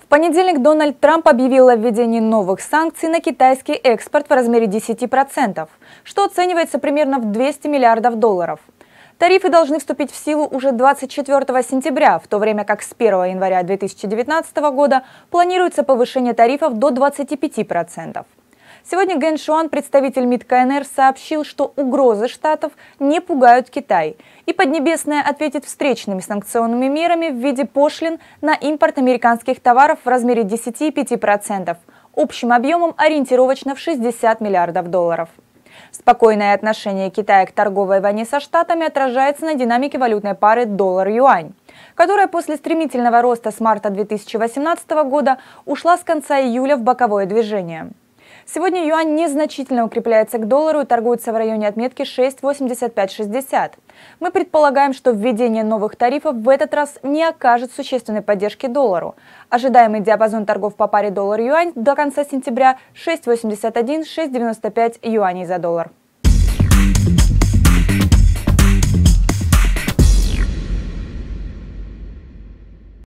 В понедельник Дональд Трамп объявил о введении новых санкций на китайский экспорт в размере 10%, что оценивается примерно в 200 миллиардов долларов. Тарифы должны вступить в силу уже 24 сентября, в то время как с 1 января 2019 года планируется повышение тарифов до 25%. Сегодня Гэн Шуан, представитель МИД КНР, сообщил, что угрозы Штатов не пугают Китай. И Поднебесная ответит встречными санкционными мерами в виде пошлин на импорт американских товаров в размере 10-5%, общим объемом ориентировочно в 60 миллиардов долларов. Спокойное отношение Китая к торговой войне со Штатами отражается на динамике валютной пары доллар-юань, которая после стремительного роста с марта 2018 года ушла с конца июля в боковое движение. Сегодня юань незначительно укрепляется к доллару и торгуется в районе отметки 6,8560. Мы предполагаем, что введение новых тарифов в этот раз не окажет существенной поддержки доллару. Ожидаемый диапазон торгов по паре доллар-юань до конца сентября 6,81-6,95 юаней за доллар.